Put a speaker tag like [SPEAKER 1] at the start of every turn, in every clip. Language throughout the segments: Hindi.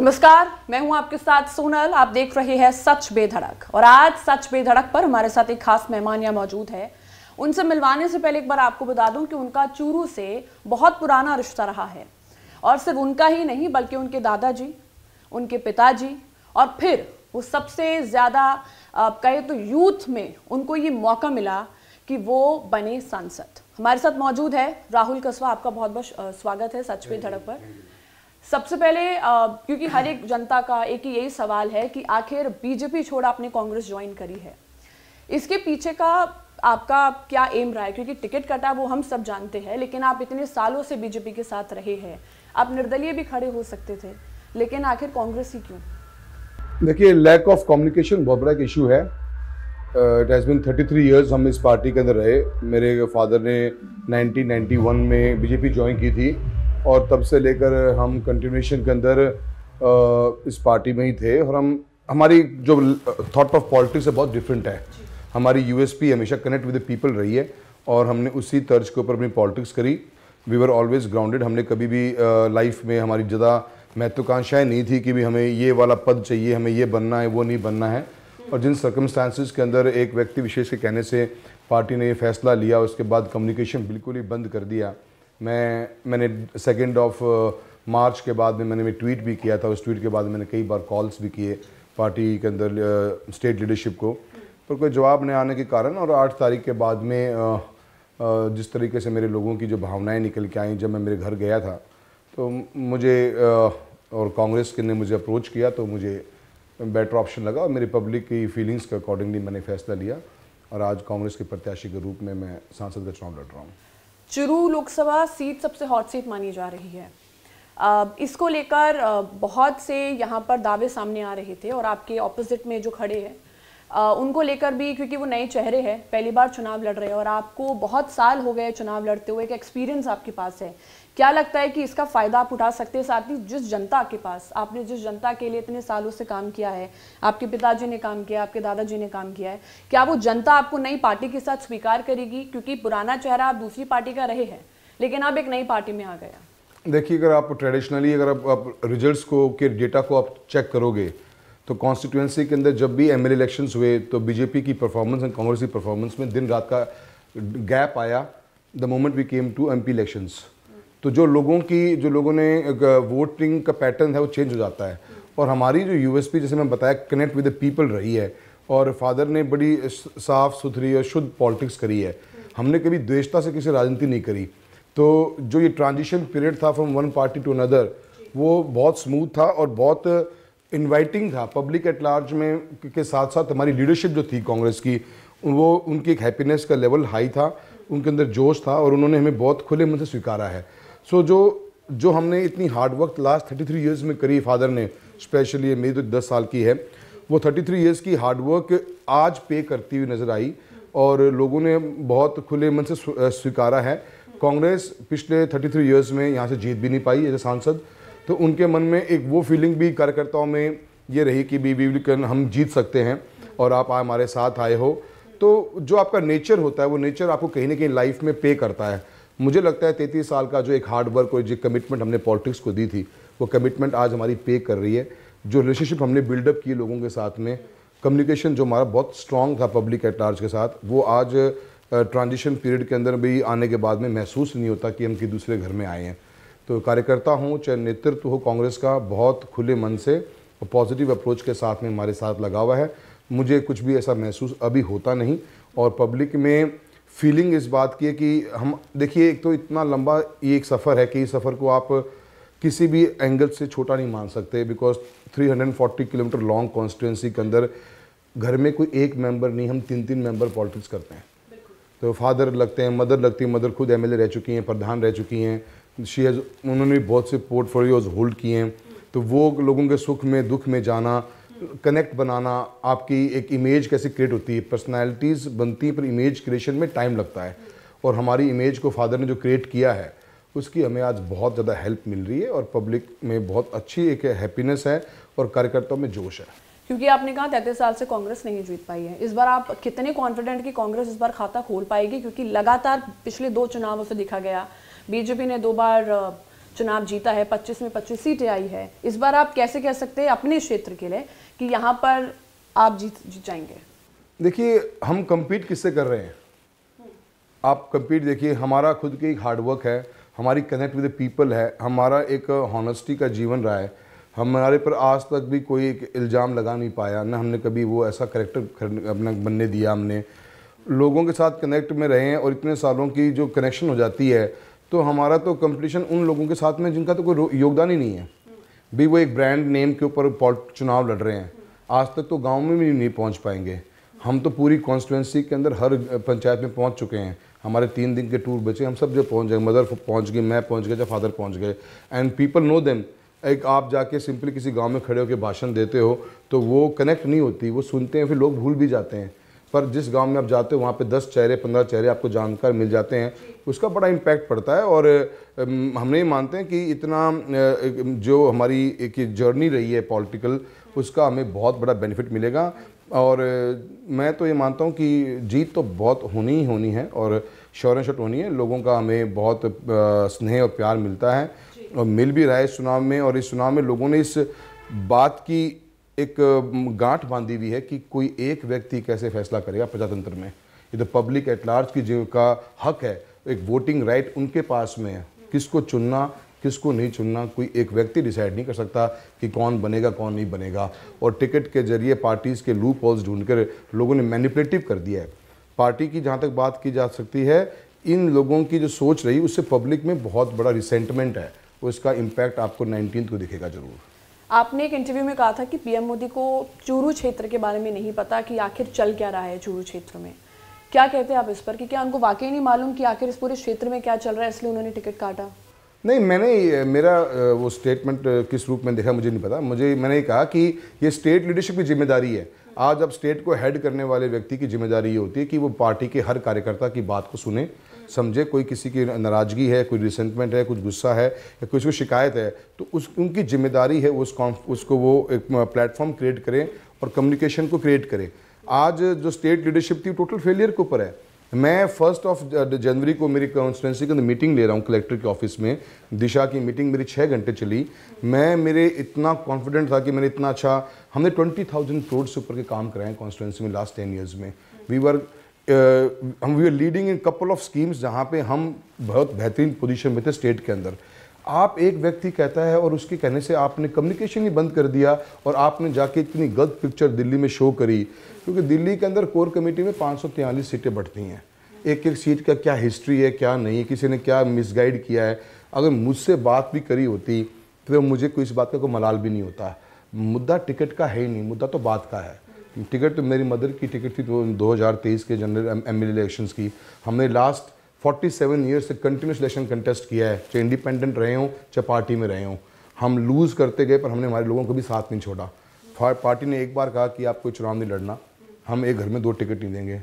[SPEAKER 1] नमस्कार मैं हूं आपके साथ सोनल आप देख रहे हैं सच बेधड़क और आज सच बेधड़क पर हमारे साथ एक खास मेहमान यहाँ मौजूद है उनसे मिलवाने से पहले एक बार आपको बता दूं कि उनका चूरू से बहुत पुराना रिश्ता रहा है और सिर्फ उनका ही नहीं बल्कि उनके दादाजी उनके पिताजी और फिर वो सबसे ज़्यादा आप कहे तो यूथ में उनको ये मौका मिला कि वो बने सांसद हमारे साथ मौजूद है राहुल कसवा आपका बहुत बहुत स्वागत है सच पे धड़क पर सबसे पहले आ, क्योंकि हर एक जनता का एक ही यही सवाल है कि आखिर बीजेपी छोड़ आपने कांग्रेस ज्वाइन करी है इसके पीछे का आपका क्या एम रहा है क्योंकि टिकट कटा वो हम सब जानते हैं लेकिन आप इतने सालों से बीजेपी के साथ रहे हैं आप निर्दलीय भी खड़े हो सकते थे लेकिन आखिर कांग्रेस ही क्यों
[SPEAKER 2] देखिए लैक ऑफ कम्युनिकेशन बहुत बड़ा एक इशू है it has been 33 three years हम इस पार्टी के अंदर रहे मेरे फादर ने 1991 में बीजेपी ज्वाइन की थी और तब से लेकर हम कंटिन्यूशन के अंदर इस पार्टी में ही थे और हम हमारी जो थॉट ऑफ पॉलिटिक्स है बहुत डिफरेंट है हमारी यू हमेशा कनेक्ट विद पीपल रही है और हमने उसी तर्ज के ऊपर अपनी पॉलिटिक्स करी वी वर ऑलवेज ग्राउंडेड हमने कभी भी लाइफ में हमारी ज़्यादा महत्वाकांक्षाएँ नहीं थी कि भी हमें ये वाला पद चाहिए हमें ये बनना है वो नहीं बनना है और जिन सर्कमस्टांसिस के अंदर एक व्यक्ति विशेष के कहने से पार्टी ने ये फैसला लिया उसके बाद कम्युनिकेशन बिल्कुल ही बंद कर दिया मैं मैंने सेकेंड ऑफ मार्च के बाद में मैंने ट्वीट भी किया था उस ट्वीट के बाद मैंने कई बार कॉल्स भी किए पार्टी के अंदर स्टेट uh, लीडरशिप को पर कोई जवाब नहीं आने के कारण और आठ तारीख के बाद में uh, uh, जिस तरीके से मेरे लोगों की जो भावनाएं निकल के आई जब मैं मेरे घर गया था तो मुझे और कांग्रेस के ने मुझे अप्रोच किया तो मुझे बेटर ऑप्शन लगा और मेरी पब्लिक की फीलिंग्स के अकॉर्डिंगली मैंने फैसला लिया और आज कांग्रेस के प्रत्याशी के रूप में मैं सांसद का चुनाव लड़ रहा हूँ
[SPEAKER 1] चुरू लोकसभा सीट सबसे हॉट सीट मानी जा रही है इसको लेकर बहुत से यहाँ पर दावे सामने आ रहे थे और आपके ऑपोजिट में जो खड़े हैं उनको लेकर भी क्योंकि वो नए चेहरे हैं पहली बार चुनाव लड़ रहे हैं और आपको बहुत साल हो गए चुनाव लड़ते हुए एक एक्सपीरियंस आपके पास है क्या लगता है कि इसका फ़ायदा आप उठा सकते हैं साथ ही जिस जनता के पास आपने जिस जनता के लिए इतने सालों से काम किया है आपके पिताजी ने काम किया आपके दादाजी ने काम किया है क्या वो जनता आपको नई पार्टी के साथ स्वीकार करेगी क्योंकि पुराना चेहरा आप दूसरी पार्टी का रहे हैं लेकिन आप एक नई पार्टी में आ गया
[SPEAKER 2] देखिए अगर आप ट्रेडिशनली अगर आप, आप रिजल्ट्स को के डेटा को आप चेक करोगे तो कॉन्स्टिट्यूंसी के अंदर जब भी एम एल इलेक्शंस हुए तो बीजेपी की परफॉर्मेंस एंड कांग्रेस की परफॉर्मेंस में दिन रात का गैप आया the moment we came to M P elections तो जो लोगों की जो लोगों ने वोटिंग का पैटर्न है वो चेंज हो जाता है और हमारी जो यू जैसे मैं बताया कनेक्ट विद द पीपल रही है और फादर ने बड़ी साफ सुथरी और शुद्ध पॉलिटिक्स करी है हमने कभी द्वेषता से किसी राजनीति नहीं करी तो जो ये ट्रांजिशन पीरियड था from one party to another वो बहुत स्मूथ था और बहुत इनवाइटिंग था पब्लिक एट लार्ज में के साथ साथ हमारी लीडरशिप जो थी कांग्रेस की वो उनकी एक हैप्पीनेस का लेवल हाई था उनके अंदर जोश था और उन्होंने हमें बहुत खुले मन से स्वीकारा है सो so, जो जो हमने इतनी hard work last thirty three years में करी फादर ने स्पेशली मेरी तो दस साल की है वो थर्टी थ्री ईयर्स की हार्ड वर्क आज पे करती हुई नज़र आई और लोगों ने बहुत खुले मन से स्वीकारा है कांग्रेस पिछले थर्टी थ्री ईयर्स में यहाँ से जीत भी नहीं पाई एज ए सांसद तो उनके मन में एक वो फीलिंग भी कार्यकर्ताओं में ये रही कि बी वी हम जीत सकते हैं और आप हमारे साथ आए हो तो जो आपका नेचर होता है वो नेचर आपको कहीं ना कहीं लाइफ में पे करता है मुझे लगता है तैंतीस साल का जो एक हार्ड वर्क और जो कमिटमेंट हमने पॉलिटिक्स को दी थी वो कमिटमेंट आज हमारी पे कर रही है जो रिलेशनशिप हमने बिल्डअप की लोगों के साथ में कम्युनिकेशन जो हमारा बहुत स्ट्रॉन्ग था पब्लिक एट लार्ज के साथ वो आज ट्रांजिशन पीरियड के अंदर भी आने के बाद में महसूस नहीं होता कि हम किसी दूसरे घर में आए हैं तो कार्यकर्ता हूँ चाहे नेतृत्व हो कांग्रेस का बहुत खुले मन से और पॉजिटिव अप्रोच के साथ में हमारे साथ लगा हुआ है मुझे कुछ भी ऐसा महसूस अभी होता नहीं और पब्लिक में फीलिंग इस बात की है कि हम देखिए एक तो इतना लंबा ये एक सफ़र है कि इस सफ़र को आप किसी भी एंगल से छोटा नहीं मान सकते बिकॉज 340 किलोमीटर लॉन्ग कॉन्स्टिट्यूंसी के अंदर घर में कोई एक मेंबर नहीं हम तीन तीन मेंबर पॉलिटिक्स करते हैं तो फादर लगते हैं मदर लगती है मदर खुद एमएलए रह चुकी हैं प्रधान रह चुकी हैं शी हैज़ उन्होंने भी बहुत से पोर्टफोलियोज होल्ड किए हैं तो वो लोगों के सुख में दुख में जाना कनेक्ट बनाना आपकी एक इमेज कैसे क्रिएट होती है पर्सनैलिटीज़ बनती है पर इमेज क्रिएशन में टाइम लगता है और हमारी इमेज को फादर ने जो क्रिएट किया है उसकी हमें आज बहुत ज़्यादा हेल्प मिल रही है और पब्लिक में बहुत अच्छी एक हैप्पीनेस है और कार्यकर्ताओं में जोश है
[SPEAKER 1] क्योंकि आपने कहा तैतीस साल से कांग्रेस नहीं जीत पाई है इस बार आप कितने कॉन्फिडेंट कि कांग्रेस इस बार खाता खोल पाएगी क्योंकि लगातार पिछले दो चुनावों से दिखा गया बीजेपी ने दो बार चुनाव जीता है 25 में 25 सीटें आई है इस बार आप कैसे कह सकते हैं अपने क्षेत्र के लिए कि यहाँ पर आप जीत जीत जाएंगे
[SPEAKER 2] देखिए हम कम्पीट किससे कर रहे हैं आप कम्पीट देखिए हमारा खुद की एक हार्डवर्क है हमारी कनेक्ट विद पीपल है हमारा एक हॉनेस्टी का जीवन रहा है हमारे पर आज तक भी कोई एक इल्ज़ाम लगा नहीं पाया ना हमने कभी वो ऐसा करेक्टर अपना बनने दिया हमने लोगों के साथ कनेक्ट में रहे हैं और इतने सालों की जो कनेक्शन हो जाती है तो हमारा तो कंपटीशन उन लोगों के साथ में जिनका तो कोई योगदान ही नहीं है भी वो एक ब्रांड नेम के ऊपर चुनाव लड़ रहे हैं आज तक तो गांव में भी नहीं पहुंच पाएंगे हम तो पूरी कॉन्स्टिट्यूंसी के अंदर हर पंचायत में पहुंच चुके हैं हमारे तीन दिन के टूर बचे हम सब जो पहुँच गए मदर पहुँच गई मैं पहुँच गया या फादर पहुँच गए एंड पीपल नो देम एक आप जाके सिंपली किसी गांव में खड़े होकर भाषण देते हो तो वो कनेक्ट नहीं होती वो सुनते हैं फिर लोग भूल भी जाते हैं पर जिस गांव में आप जाते हो वहाँ पे 10 चेहरे 15 चेहरे आपको जानकार मिल जाते हैं उसका बड़ा इम्पैक्ट पड़ता है और हम नहीं मानते हैं कि इतना जो हमारी एक जर्नी रही है पॉलिटिकल उसका हमें बहुत बड़ा बेनिफिट मिलेगा और मैं तो ये मानता हूँ कि जीत तो बहुत होनी ही होनी है और श्योर तो शट होनी है लोगों का हमें बहुत स्नेह और प्यार मिलता है और मिल भी रहा है इस चुनाव में और इस चुनाव में लोगों ने इस बात की एक गांठ बांधी हुई है कि कोई एक व्यक्ति कैसे फैसला करेगा प्रजातंत्र में ये तो पब्लिक एट लार्ज की जो का हक है एक वोटिंग राइट उनके पास में है किसको चुनना किसको नहीं चुनना कोई एक व्यक्ति डिसाइड नहीं कर सकता कि कौन बनेगा कौन नहीं बनेगा और टिकट के जरिए पार्टीज़ के लूप हॉल्स ढूंढ कर लोगों ने मैनिपुलेटिव कर दिया है पार्टी की जहाँ तक बात की जा सकती है इन लोगों की जो सोच रही उससे पब्लिक में बहुत बड़ा रिसेंटमेंट है उसका इम्पैक्ट आपको नाइनटीन को दिखेगा जरूर
[SPEAKER 1] आपने एक इंटरव्यू में कहा था कि पीएम मोदी को चूरू क्षेत्र के बारे में नहीं पता कि आखिर चल क्या रहा है चूरू क्षेत्र में क्या कहते हैं आप इस पर कि क्या उनको वाकई नहीं मालूम कि आखिर इस पूरे क्षेत्र में क्या चल रहा है इसलिए उन्होंने टिकट काटा
[SPEAKER 2] नहीं मैंने मेरा वो स्टेटमेंट किस रूप में देखा मुझे नहीं पता मुझे मैंने कहा कि ये स्टेट लीडरशिप की जिम्मेदारी है आज अब स्टेट को हेड करने वाले व्यक्ति की जिम्मेदारी ये होती है कि वो पार्टी के हर कार्यकर्ता की बात को सुने समझे कोई किसी की नाराज़गी है कोई रिसेंटमेंट है कुछ गुस्सा है या कुछ को शिकायत है तो उस उनकी जिम्मेदारी है उस उसको वो एक प्लेटफॉर्म क्रिएट करें और कम्युनिकेशन को क्रिएट करें आज जो स्टेट लीडरशिप थी टोटल फेलियर के ऊपर है मैं फर्स्ट ऑफ जनवरी को मेरी कॉन्स्टिटेंसी के अंदर मीटिंग ले रहा हूँ कलेक्टर के ऑफिस में दिशा की मीटिंग मेरी छः घंटे चली मैं मेरे इतना कॉन्फिडेंट था कि मैंने इतना अच्छा हमने ट्वेंटी थाउजेंड करोड़ से ऊपर के काम कराए हैं कॉन्स्टिटेंसी में लास्ट टेन ईयर्स में वी वर हम we are leading in couple of schemes जहाँ पे हम बहुत बेहतरीन पोजीशन में थे स्टेट के अंदर आप एक व्यक्ति कहता है और उसके कहने से आपने कम्युनिकेशन ही बंद कर दिया और आपने जाके इतनी गलत पिक्चर दिल्ली में शो करी क्योंकि दिल्ली के अंदर कोर कमेटी में पाँच सीटें बढ़ती हैं एक एक सीट का क्या हिस्ट्री है क्या नहीं किसी ने क्या मिसगाइड किया है अगर मुझसे बात भी करी होती तो मुझे कोई इस बात का कोई मलाल भी नहीं होता मुद्दा टिकट का है ही नहीं मुद्दा तो बात का है टिकट तो मेरी मदर की टिकट थी तो 2023 के जनरल एम एल इलेक्शंस की हमने लास्ट 47 सेवन ईयर्स से कंटिन्यूस इलेक्शन कंटेस्ट किया है चाहे इंडिपेंडेंट रहे हों चाहे पार्टी में रहे हों हम लूज़ करते गए पर हमने हमारे लोगों को भी साथ नहीं छोड़ा पार्टी ने एक बार कहा कि आपको चुनाव नहीं लड़ना हम एक घर में दो टिकट नहीं देंगे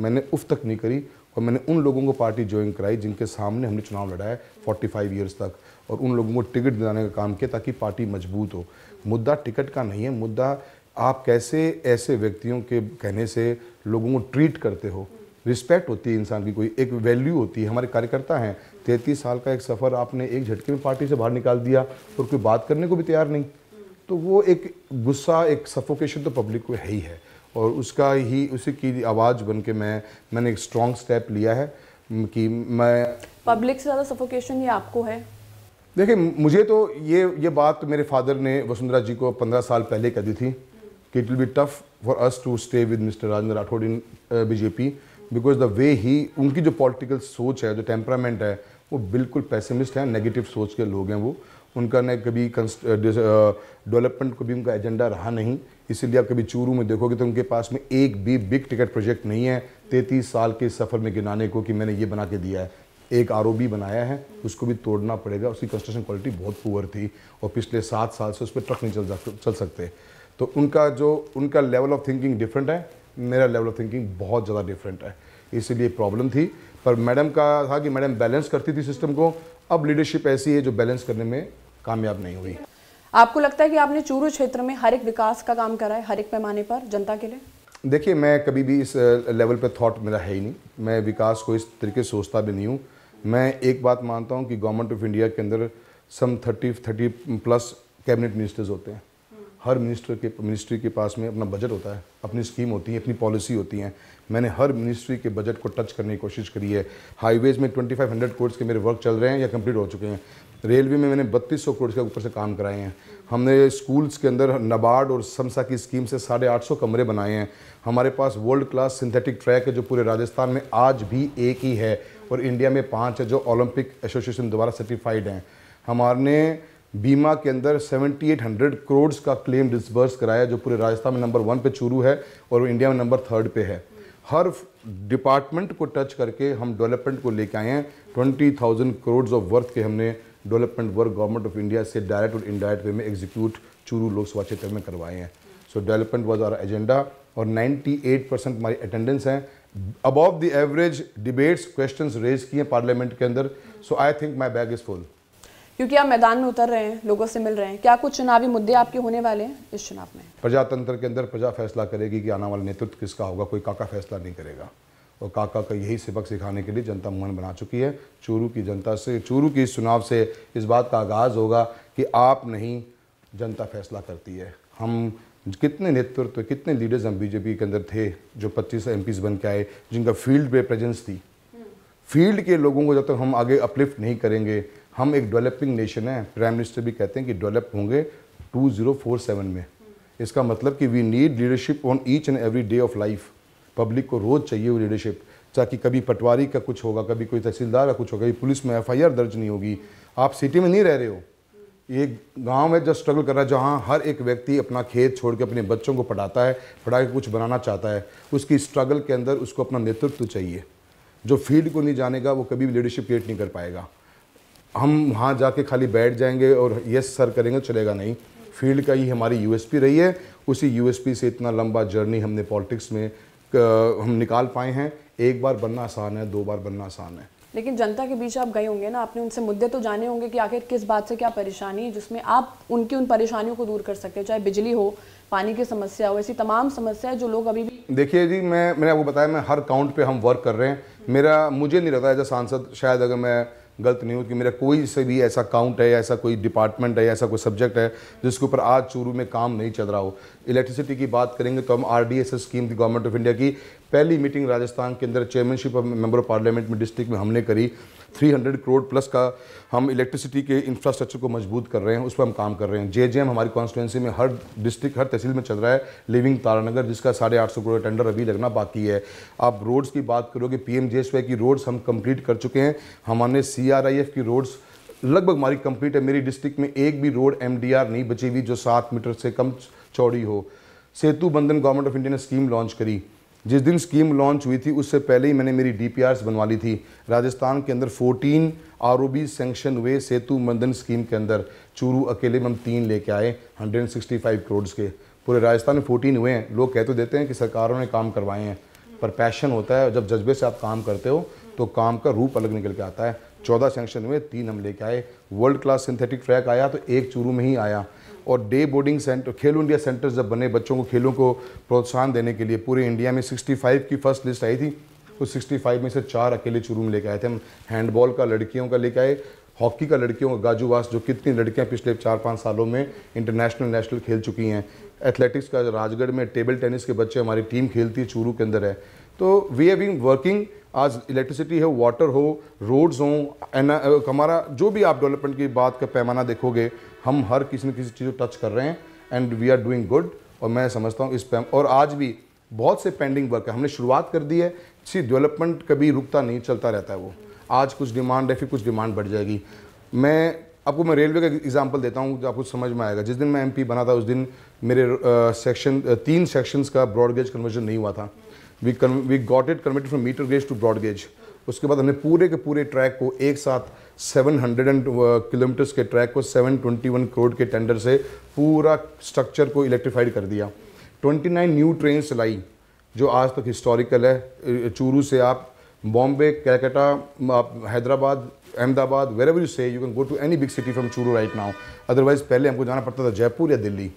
[SPEAKER 2] मैंने उफ तक नहीं करी और मैंने उन लोगों को पार्टी ज्वाइन कराई जिनके सामने हमने चुनाव लड़ा है फाइव ईयर्स तक और उन लोगों को टिकट दिलाने का काम किया ताकि पार्टी मजबूत हो मुद्दा टिकट का नहीं है मुद्दा आप कैसे ऐसे व्यक्तियों के कहने से लोगों को ट्रीट करते हो रिस्पेक्ट होती है इंसान की कोई एक वैल्यू होती है हमारे कार्यकर्ता हैं तैंतीस साल का एक सफ़र आपने एक झटके में पार्टी से बाहर निकाल दिया और कोई बात करने को भी तैयार नहीं तो वो एक गुस्सा एक सफोकेशन तो पब्लिक को है ही है और उसका ही उसी की आवाज़ बन के मैं मैंने एक स्ट्रॉन्ग स्टेप लिया है कि मैं
[SPEAKER 1] पब्लिक से ज़्यादा सफोकेशन ये आपको है
[SPEAKER 2] देखिए मुझे तो ये ये बात मेरे फादर ने वसुंधरा जी को पंद्रह साल पहले कह दी थी कि it will be tough for us to stay with mister Rajendra Rathore in BJP because the way he उनकी जो पॉलिटिकल सोच है जो टेम्परामेंट है वो बिल्कुल पैसिमिस्ट हैं नेगेटिव सोच के लोग हैं वो उनका ने कभी डेवलपमेंट uh, uh, को भी उनका एजेंडा रहा नहीं इसीलिए आप कभी चूरू में देखोगे तो उनके पास में एक भी बिग टिकट प्रोजेक्ट नहीं है तैंतीस साल के सफ़र में गिनाने को कि मैंने ये बना के दिया है एक आर बनाया है उसको भी तोड़ना पड़ेगा उसकी कंस्ट्रक्शन क्वालिटी बहुत पुअर थी और पिछले सात साल से उस पर ट्रक नहीं चल चल सकते तो उनका जो उनका लेवल ऑफ थिंकिंग डिफरेंट है मेरा लेवल ऑफ थिंकिंग बहुत ज़्यादा डिफरेंट है इसीलिए प्रॉब्लम थी पर मैडम का था कि मैडम बैलेंस करती थी सिस्टम को अब लीडरशिप ऐसी है जो बैलेंस करने में कामयाब नहीं हुई
[SPEAKER 1] आपको लगता है कि आपने चूरू क्षेत्र में हर एक विकास का काम करा है हर एक पैमाने पर जनता के लिए
[SPEAKER 2] देखिए मैं कभी भी इस लेवल पर थॉट मेरा है ही नहीं मैं विकास को इस तरीके से सोचता भी नहीं हूँ मैं एक बात मानता हूँ कि गवर्नमेंट ऑफ इंडिया के अंदर some thirty thirty plus cabinet ministers होते हैं हर मिनिस्टर के मिनिस्ट्री के पास में अपना बजट होता है अपनी स्कीम होती है अपनी पॉलिसी होती है मैंने हर मिनिस्ट्री के बजट को टच करने की कोशिश करी है हाईवेज में 2500 फाइव के मेरे वर्क चल रहे हैं या कंप्लीट हो चुके हैं रेलवे में मैंने 3200 सौ के ऊपर से काम कराए हैं हमने स्कूल्स के अंदर नबार्ड और समसा की स्कीम से साढ़े आठ सौ कमरे बनाए हैं हमारे पास वर्ल्ड क्लास सिंथेटिक ट्रैक है जो पूरे राजस्थान में आज भी एक ही है और इंडिया में पाँच है जो ओलंपिक एसोसिएशन द्वारा सर्टिफाइड हैं हमारे बीमा के अंदर 7800 करोड़ का क्लेम डिसबर्स कराया जो पूरे राजस्थान में नंबर वन पे चूरू है और इंडिया में नंबर थर्ड पे है हर डिपार्टमेंट को टच करके हम डेवलपमेंट को लेके आए हैं twenty thousand crore of worth के हमने development work government of India से डायरेक्ट और इनडायरेक्ट वे में एग्जीक्यूट चूरू लोकसभा क्षेत्र में करवाए हैं so development was our agenda और एट परसेंट हमारी अटेंडेंस है above the average debates question raise किए पार्लियामेंट के अंदर so I think my bag is full
[SPEAKER 1] क्योंकि आप मैदान में उतर रहे हैं लोगों से मिल रहे हैं क्या कुछ चुनावी मुद्दे आपके होने वाले हैं इस चुनाव में
[SPEAKER 2] प्रजातंत्र के अंदर प्रजा फैसला करेगी कि आने वाला नेतृत्व किसका होगा कोई काका फैसला नहीं करेगा और काका का यही सबक सिखाने के लिए जनता मन बना चुकी है चूरू की जनता से चूरू की इस चुनाव से इस बात का आगाज़ होगा कि आप नहीं जनता फैसला करती है हम कितने नेतृत्व कितने लीडर्स हम बीजेपी के अंदर थे जो 25 एम बन के आए जिनका फील्ड पे प्रेजेंस थी हम्म। फील्ड के लोगों को जब तक हम आगे अपलिफ्ट नहीं करेंगे हम एक डेवलपिंग नेशन है प्राइम मिनिस्टर भी कहते हैं कि डेवलप होंगे 2047 में इसका मतलब कि we need leadership on each and every day of life public को रोज़ चाहिए वो लीडरशिप ताकि कभी पटवारी का कुछ होगा कभी कोई तहसीलदार का कुछ होगा कभी पुलिस में एफ दर्ज नहीं होगी आप सिटी में नहीं रह रहे हो ये गांव है जो स्ट्रगल कर रहा है जहाँ हर एक व्यक्ति अपना खेत छोड़ के अपने बच्चों को पढ़ाता है पढ़ा के कुछ बनाना चाहता है उसकी स्ट्रगल के अंदर उसको अपना नेतृत्व चाहिए जो फील्ड को नहीं जानेगा वो कभी भी लीडरशिप क्रिएट नहीं कर पाएगा हम वहाँ जाके खाली बैठ जाएंगे और यस सर करेंगे चलेगा नहीं फील्ड का ही हमारी यूएसपी रही है उसी यूएसपी से इतना लंबा जर्नी हमने पॉलिटिक्स में हम निकाल पाए हैं एक बार बनना आसान है दो बार बनना आसान है
[SPEAKER 1] लेकिन जनता के बीच आप गए होंगे ना आपने उनसे मुद्दे तो जाने होंगे कि आखिर किस बात से क्या परेशानी है जिसमें आप उनकी उन परेशानियों को दूर कर सकते हैं चाहे बिजली हो पानी की समस्या हो ऐसी तमाम समस्या है जो लोग अभी भी
[SPEAKER 2] देखिए जी मैं मैंने आपको बताया मैं हर काउंट पे हम वर्क कर रहे हैं मेरा मुझे नहीं लगता एज अ सांसद शायद अगर मैं गलत नहीं हो कि मेरा कोई से भी ऐसा काउंट है ऐसा कोई डिपार्टमेंट है ऐसा कोई सब्जेक्ट है जिसके ऊपर आज चूरू में काम नहीं चल रहा हो इलेक्ट्रिसिटी की बात करेंगे तो हम आर डी एस स्कीम थी गवर्नमेंट ऑफ इंडिया की पहली मीटिंग राजस्थान के अंदर chairmanship of member of parliament में डिस्ट्रिक्ट में हमने करी 300 करोड़ प्लस का हम इलेक्ट्रिसिटी के इंफ्रास्ट्रक्चर को मजबूत कर रहे हैं उस पर हम काम कर रहे हैं जे हमारी कॉन्स्टिट्यूंसी में हर डिस्ट्रिक्ट हर तहसील में चल रहा है लिविंग तारानगर जिसका साढ़े आठ सौ करोड़ टेंडर अभी लगना बाकी है आप रोड्स की बात करोगे पी एम की रोड्स हम कंप्लीट कर चुके हैं हमारे सी की रोड्स लगभग हमारी कंप्लीट है मेरी डिस्ट्रिक्ट में एक भी रोड आर नहीं बची हुई जो सात मीटर से कम चौड़ी हो Setu Bandhan government of India ने स्कीम लॉन्च करी जिस दिन स्कीम लॉन्च हुई थी उससे पहले ही मैंने मेरी डी बनवा ली थी राजस्थान के अंदर 14 आर ओ सेंक्शन हुए सेतु मंदन स्कीम के अंदर चूरू अकेले में हम तीन लेके आए 165 करोड़ के पूरे राजस्थान में 14 हुए हैं लोग कहते तो देते हैं कि सरकारों ने काम करवाए हैं पर पैशन होता है जब जज्बे से आप काम करते हो तो काम का रूप अलग निकल के आता है चौदह सेंक्शन हुए तीन हम लेके आए वर्ल्ड क्लास सिंथेटिक ट्रैक आया तो एक चूरू में ही आया और day boarding centre Khelo India centre जब बने बच्चों को खेलों को प्रोत्साहन देने के लिए पूरे इंडिया में 65 की फर्स्ट लिस्ट आई थी उस तो 65 में से चार अकेले में लेके आए थे हम हैंडबॉल का लड़कियों का लेके आए हॉकी का लड़कियों का गाजूवास जो कितनी लड़कियाँ पिछले चार पाँच सालों में इंटरनेशनल नेशनल खेल चुकी हैं एथलेटिक्स का राजगढ़ में टेबल टेनिस के बच्चे हमारी टीम खेलती है चूरू के अंदर है तो वी हैव बीन वर्किंग आज इलेक्ट्रिसिटी हो वाटर हो रोड्स हों uh, हमारा जो भी आप डेवलपमेंट की बात का पैमाना देखोगे हम हर किसी न किसी चीज़ को टच कर रहे हैं and we are doing good और मैं समझता हूँ इस पैम और आज भी बहुत से पेंडिंग वर्क है हमने शुरुआत कर दी है सी डेवलपमेंट कभी रुकता नहीं चलता रहता है वो आज कुछ डिमांड है फिर कुछ डिमांड बढ़ जाएगी मैं आपको मैं रेलवे का एग्जांपल देता हूँ आपको समझ में आएगा जिस दिन मैं एमपी बना था उस दिन मेरे सेक्शन uh, uh, तीन सेक्शंस का ब्रॉडगेज कन्वर्जन नहीं हुआ था we we got it converted from metre gauge to broad gauge उसके बाद हमने पूरे के पूरे ट्रैक को एक साथ 700 किलोमीटर्स uh, के ट्रैक को 721 करोड़ के टेंडर से पूरा स्ट्रक्चर को इलेक्ट्रीफाइड कर दिया 29 न्यू ट्रेन चलाई जो आज तक हिस्टोरिकल है चूरू से आप बॉम्बे कैलकाटा आप Hyderabad Ahmedabad wherever you say you can go to any big city from Churu right now otherwise पहले हमको जाना पड़ता था जयपुर या दिल्ली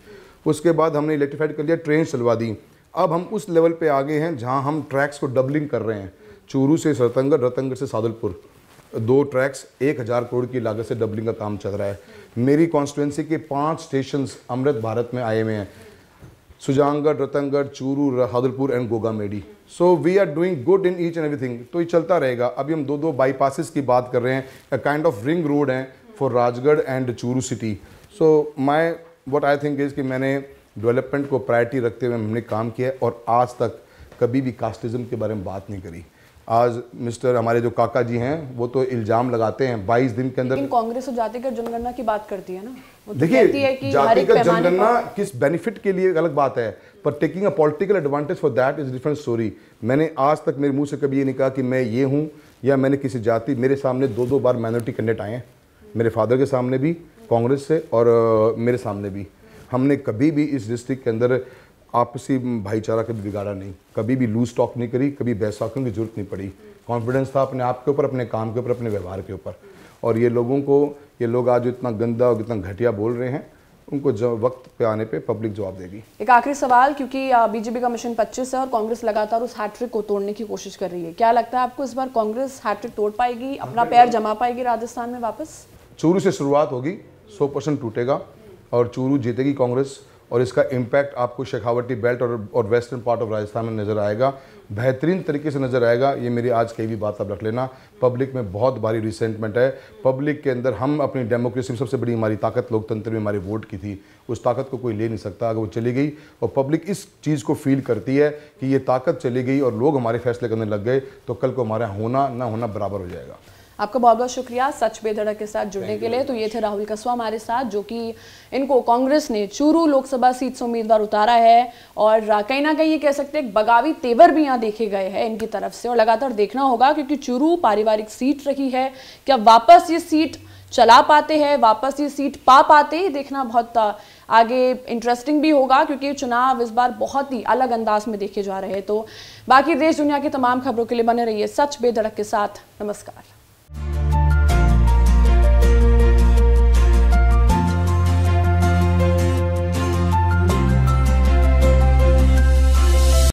[SPEAKER 2] उसके बाद हमने इलेक्ट्रीफाइड कर लिया ट्रेन चलवा दी अब हम उस लेवल पे आ गए हैं जहाँ हम ट्रैक्स को डबलिंग कर रहे हैं चूरू से रतंगढ़ रतंगढ़ से सादलपुर दो ट्रैक्स एक हज़ार करोड़ की लागत से डबलिंग का काम चल रहा है मेरी कॉन्स्टिट्यूंसी के पाँच स्टेशन अमृत भारत में आए हुए हैं Sujangarh Ratangarh Churu Hadulpur and Gogamedi so we are doing good in each and everything तो ये चलता रहेगा अभी हम दो दो बाईपासिस की बात कर रहे हैं a kind of ring road हैं for Rajgarh and Churu city so my what I think is कि मैंने डेवलपमेंट को प्रायोरिटी रखते हुए हमने काम किया है और आज तक कभी भी कास्टिज्म के बारे में बात नहीं करी आज मिस्टर हमारे जो काका जी हैं वो तो इल्ज़ाम लगाते हैं 22 दिन के अंदर
[SPEAKER 1] कांग्रेस जातिगत जनगणना की बात करती है ना तो देखिए जातिगत जनगणना
[SPEAKER 2] किस बेनिफिट के लिए अलग बात है पर taking a political advantage for that is different story मैंने आज तक मेरे मुंह से कभी ये नहीं कहा कि मैं ये हूँ या मैंने किसी जाति मेरे सामने दो दो बार माइनॉरिटी कैंडिडेट आए हैं मेरे फादर के सामने भी कांग्रेस से और मेरे सामने भी हमने कभी भी इस डिस्ट्रिक्ट के अंदर आपसी भाईचारा कभी बिगाड़ा नहीं कभी भी लूज टॉक नहीं करी कभी बैसाखियों की जरूरत नहीं पड़ी कॉन्फिडेंस था अपने आप के ऊपर अपने काम के ऊपर अपने व्यवहार के ऊपर और ये लोगों को ये लोग आज इतना गंदा और इतना घटिया बोल रहे हैं उनको जब वक्त पे आने पे पब्लिक जवाब देगी
[SPEAKER 1] एक आखिरी सवाल क्योंकि बीजेपी का मिशन 25 है और कांग्रेस लगातार उस हैट्रिक को तोड़ने की कोशिश कर रही है क्या लगता है आपको इस बार कांग्रेस हैट्रिक तोड़ पाएगी अपना हाँ, पैर जमा पाएगी राजस्थान में वापस
[SPEAKER 2] चूरू से शुरुआत होगी सौ परसेंट टूटेगा और चूरू जीतेगी कांग्रेस और इसका इम्पैक्ट आपको शेखावटी बेल्ट और और वेस्टर्न पार्ट ऑफ राजस्थान में नज़र आएगा बेहतरीन तरीके से नज़र आएगा ये मेरी आज कई भी बात आप रख लेना पब्लिक में बहुत भारी रिसेंटमेंट है पब्लिक के अंदर हम अपनी डेमोक्रेसी में सबसे बड़ी हमारी ताकत लोकतंत्र में हमारी वोट की थी उस ताकत को कोई ले नहीं सकता अगर वो चली गई और पब्लिक इस चीज़ को फील करती है कि ये ताकत चली गई और लोग हमारे फैसले करने लग गए तो कल को हमारा होना ना होना बराबर हो जाएगा
[SPEAKER 1] आपका बहुत बहुत शुक्रिया सच बेधड़क के साथ जुड़ने के लिए तो ये थे राहुल कस्वा हमारे साथ जो कि इनको कांग्रेस ने चूरू लोकसभा सीट से उम्मीदवार उतारा है और कहीं ना कहीं ये कह सकते हैं बगावी तेवर भी यहाँ देखे गए हैं इनकी तरफ से और लगातार देखना होगा क्योंकि चूरू पारिवारिक सीट रही है क्या वापस ये सीट चला पाते हैं वापस ये सीट पा पाते ही देखना बहुत आगे इंटरेस्टिंग भी होगा क्योंकि चुनाव इस बार बहुत ही अलग अंदाज में देखे जा रहे हैं तो बाकी देश दुनिया की तमाम खबरों के लिए बने रहिए सच बेधड़क के साथ नमस्कार